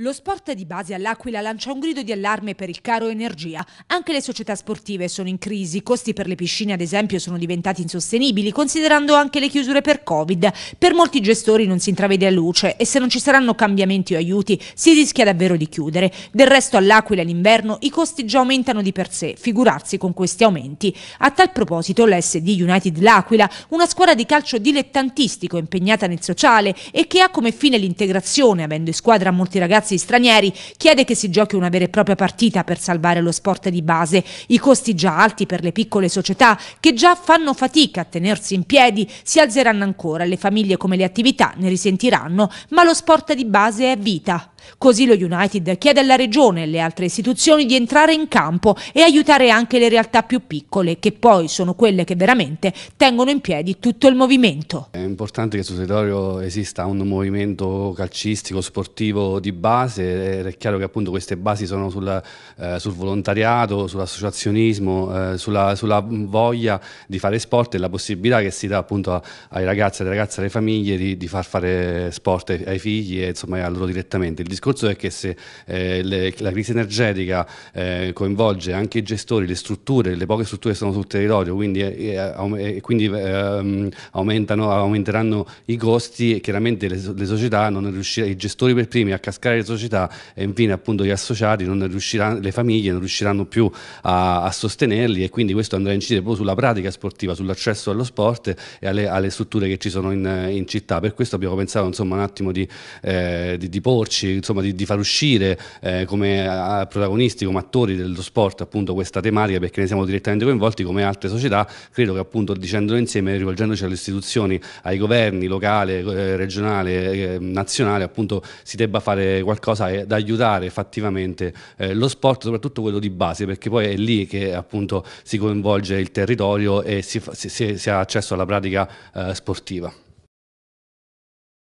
Lo sport di base all'Aquila lancia un grido di allarme per il caro energia. Anche le società sportive sono in crisi, i costi per le piscine ad esempio sono diventati insostenibili, considerando anche le chiusure per Covid. Per molti gestori non si intravede a luce e se non ci saranno cambiamenti o aiuti si rischia davvero di chiudere. Del resto all'Aquila l'inverno i costi già aumentano di per sé, figurarsi con questi aumenti. A tal proposito l'SD United L'Aquila, una squadra di calcio dilettantistico impegnata nel sociale e che ha come fine l'integrazione, avendo in squadra molti ragazzi ragazzi stranieri chiede che si giochi una vera e propria partita per salvare lo sport di base. I costi già alti per le piccole società che già fanno fatica a tenersi in piedi si alzeranno ancora, le famiglie come le attività ne risentiranno, ma lo sport di base è vita. Così lo United chiede alla Regione e alle altre istituzioni di entrare in campo e aiutare anche le realtà più piccole, che poi sono quelle che veramente tengono in piedi tutto il movimento. È importante che sul territorio esista un movimento calcistico, sportivo di base, è chiaro che appunto queste basi sono sulla, eh, sul volontariato, sull'associazionismo, eh, sulla, sulla, voglia di fare sport e la possibilità che si dà appunto ai ragazzi, alle ragazze, alle famiglie di, di, far fare sport ai figli e insomma a loro direttamente. Il discorso è che se eh, le, la crisi energetica eh, coinvolge anche i gestori, le strutture, le poche strutture sono sul territorio, quindi, eh, eh, eh quindi ehm, aumentano, aumenteranno i costi e chiaramente le, le società non riusciranno, i gestori per primi a cascare le società e infine appunto gli associati, non riusciranno, le famiglie non riusciranno più a, a, sostenerli e quindi questo andrà a incidere proprio sulla pratica sportiva, sull'accesso allo sport e alle, alle strutture che ci sono in, in, città. Per questo abbiamo pensato insomma un attimo di, eh, di, di porci insomma, di, di, far uscire eh, come eh, protagonisti, come attori dello sport appunto questa tematica perché ne siamo direttamente coinvolti come altre società, credo che appunto dicendolo insieme, rivolgendoci alle istituzioni, ai governi locale, eh, regionale, eh, nazionale, appunto si debba fare qualcosa da aiutare effettivamente eh, lo sport, soprattutto quello di base, perché poi è lì che appunto si coinvolge il territorio e si, si, si ha accesso alla pratica eh, sportiva.